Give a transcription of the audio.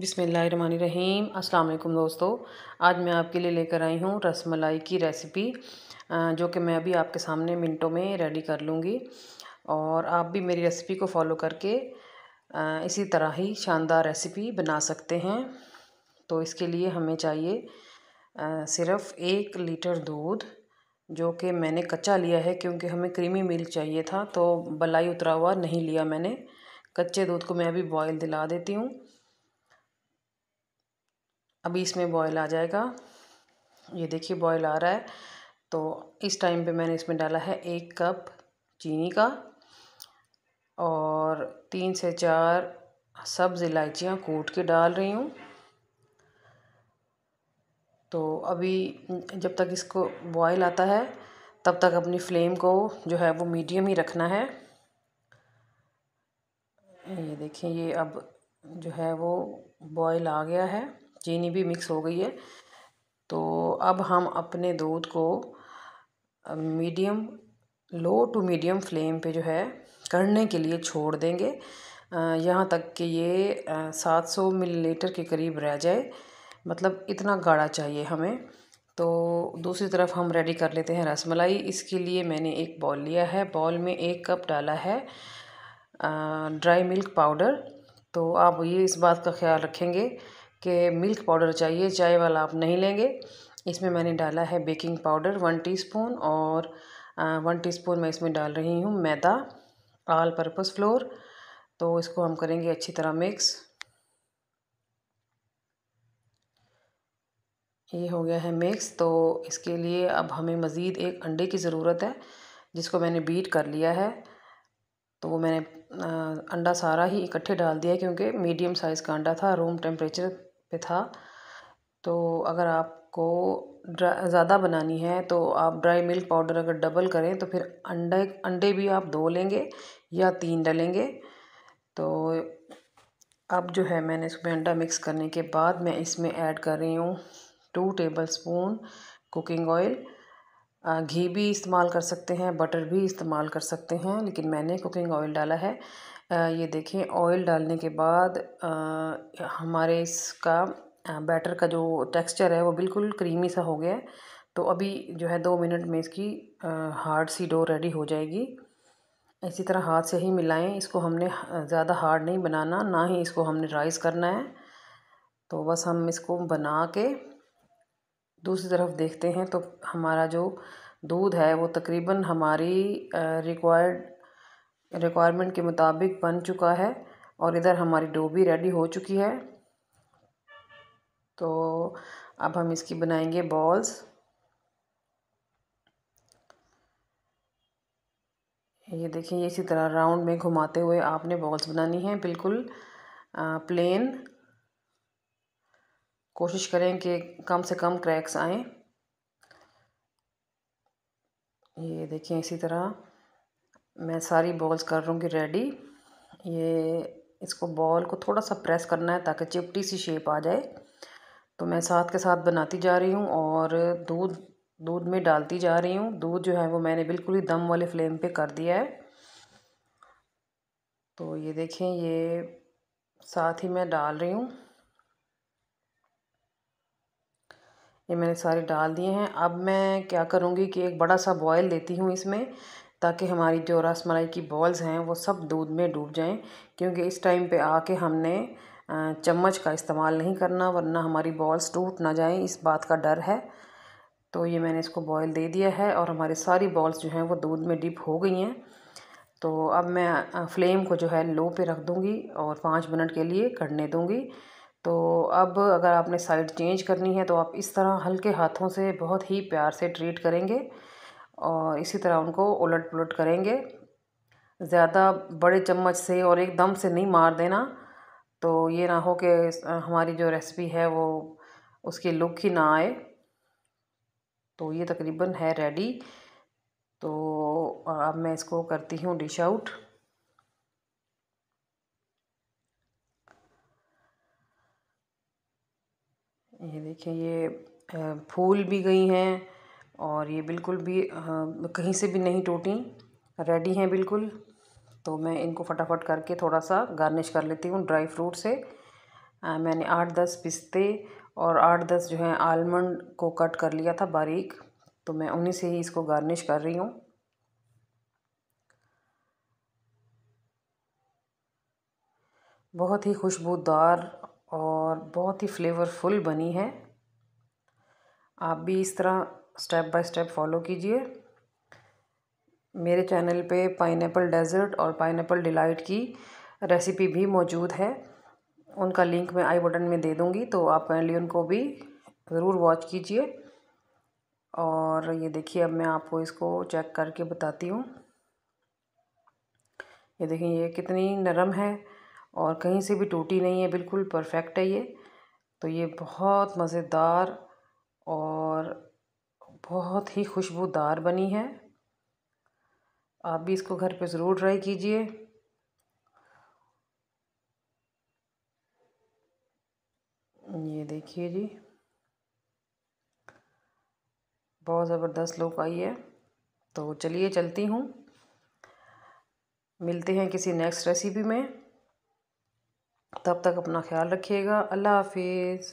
बिसमीम अल्लाम दोस्तों आज मैं आपके लिए लेकर आई हूँ रसमलाई की रेसिपी जो कि मैं अभी आपके सामने मिनटों में रेडी कर लूँगी और आप भी मेरी रेसिपी को फॉलो करके इसी तरह ही शानदार रेसिपी बना सकते हैं तो इसके लिए हमें चाहिए सिर्फ़ एक लीटर दूध जो कि मैंने कच्चा लिया है क्योंकि हमें क्रीमी मिल्क चाहिए था तो बलाई उतरा हुआ नहीं लिया मैंने कच्चे दूध को मैं अभी बॉयल दिला देती हूँ अभी इसमें बॉयल आ जाएगा ये देखिए बॉयल आ रहा है तो इस टाइम पे मैंने इसमें डाला है एक कप चीनी का और तीन से चार सब्ज़ इलायचियाँ कूट के डाल रही हूँ तो अभी जब तक इसको बॉयल आता है तब तक अपनी फ्लेम को जो है वो मीडियम ही रखना है ये देखिए ये अब जो है वो बॉयल आ गया है चीनी भी मिक्स हो गई है तो अब हम अपने दूध को medium low to medium flame पे जो है करने के लिए छोड़ देंगे यहाँ तक कि ये 700 मिलीलीटर के करीब रह जाए मतलब इतना गाढ़ा चाहिए हमें तो दूसरी तरफ हम रेडी कर लेते हैं रसमलाई इसके लिए मैंने एक बॉल लिया है बॉल में एक कप डाला है ड्राई मिल्क पाउडर तो आप ये इस बात का ख्याल रखेंगे के मिल्क पाउडर चाहिए चाय वाला आप नहीं लेंगे इसमें मैंने डाला है बेकिंग पाउडर वन टीस्पून और वन टीस्पून मैं इसमें डाल रही हूँ मैदा ऑल पर्पस फ्लोर तो इसको हम करेंगे अच्छी तरह मिक्स ये हो गया है मिक्स तो इसके लिए अब हमें मज़ीद एक अंडे की ज़रूरत है जिसको मैंने बीट कर लिया है तो वो मैंने अंडा सारा ही इकट्ठे डाल दिया क्योंकि मीडियम साइज़ का अंडा था रूम टेम्परेचर पे था तो अगर आपको ज़्यादा बनानी है तो आप ड्राई मिल्क पाउडर अगर डबल करें तो फिर अंडे अंडे भी आप दो लेंगे या तीन डालेंगे तो अब जो है मैंने इसमें अंडा मिक्स करने के बाद मैं इसमें ऐड कर रही हूँ two tablespoon cooking oil घी भी इस्तेमाल कर सकते हैं बटर भी इस्तेमाल कर सकते हैं लेकिन मैंने कुकिंग ऑयल डाला है ये देखें ऑयल डालने के बाद आ, हमारे इसका बैटर का जो टेक्सचर है वो बिल्कुल क्रीमी सा हो गया है तो अभी जो है दो मिनट में इसकी हार्ड सी डो रेडी हो जाएगी इसी तरह हाथ से ही मिलाएं इसको हमने ज़्यादा हार्ड नहीं बनाना ना ही इसको हमने राइस करना है तो बस हम इसको बना के दूसरी तरफ देखते हैं तो हमारा जो दूध है वो तकरीबन हमारी रिक्वायर्ड रिक्वायरमेंट के मुताबिक बन चुका है और इधर हमारी डो भी रेडी हो चुकी है तो अब हम इसकी बनाएंगे बॉल्स ये देखें ये इसी तरह राउंड में घुमाते हुए आपने बॉल्स बनानी है बिल्कुल प्लेन कोशिश करें कि कम से कम क्रैक्स आए ये देखें इसी तरह मैं सारी बॉल्स कर रूँगी रेडी ये इसको बॉल को थोड़ा सा प्रेस करना है ताकि चिपटी सी शेप आ जाए तो मैं साथ के साथ बनाती जा रही हूँ और दूध दूध में डालती जा रही हूँ दूध जो है वो मैंने बिल्कुल ही दम वाले फ्लेम पे कर दिया है तो ये देखें ये साथ ही मैं डाल रही हूँ ये मैंने सारे डाल दिए हैं अब मैं क्या करूँगी कि एक बड़ा सा बॉयल लेती हूँ इसमें ताकि हमारी जो रस मलाई की बॉल्स हैं वो सब दूध में डूब जाएं क्योंकि इस टाइम पे आके हमने चम्मच का इस्तेमाल नहीं करना वरना हमारी बॉल्स टूट ना जाएं इस बात का डर है तो ये मैंने इसको बॉयल दे दिया है और हमारी सारी बॉल्स जो हैं वो दूध में डिप हो गई हैं तो अब मैं फ्लेम को जो है लो पे रख दूँगी और पाँच मिनट के लिए करने दूँगी तो अब अगर आपने साइड चेंज करनी है तो आप इस तरह हल्के हाथों से बहुत ही प्यार से ट्रीट करेंगे और इसी तरह उनको उलट पुलट करेंगे ज़्यादा बड़े चम्मच से और एकदम से नहीं मार देना तो ये ना हो कि हमारी जो रेसिपी है वो उसकी लुक ही ना आए तो ये तकरीबन है रेडी तो अब मैं इसको करती हूँ डिश आउट ये देखिए ये फूल भी गई हैं और ये बिल्कुल भी कहीं से भी नहीं टूटी रेडी हैं बिल्कुल तो मैं इनको फटाफट करके थोड़ा सा गार्निश कर लेती हूँ ड्राई फ्रूट से आ, मैंने आठ दस पिस्ते और आठ दस जो है आलमंड को कट कर लिया था बारीक तो मैं उन्हीं से ही इसको गार्निश कर रही हूँ बहुत ही खुशबूदार और बहुत ही फ्लेवरफुल बनी है आप भी इस तरह स्टेप बाय स्टेप फॉलो कीजिए मेरे चैनल पे पाइनएप्पल डेजर्ट और पाइनएप्पल डिलाइट की रेसिपी भी मौजूद है उनका लिंक मैं आई बटन में दे दूँगी तो आप काइंडली उनको भी ज़रूर वॉच कीजिए और ये देखिए अब मैं आपको इसको चेक करके बताती हूँ ये देखिए ये कितनी नरम है और कहीं से भी टूटी नहीं है बिल्कुल परफेक्ट है ये तो ये बहुत मज़ेदार और बहुत ही खुशबूदार बनी है आप भी इसको घर पे ज़रूर ट्राई कीजिए ये देखिए जी बहुत ज़बरदस्त लुक आई है तो चलिए चलती हूँ मिलते हैं किसी नेक्स्ट रेसिपी में तब तक अपना ख्याल रखिएगा अल्लाह हाफिज़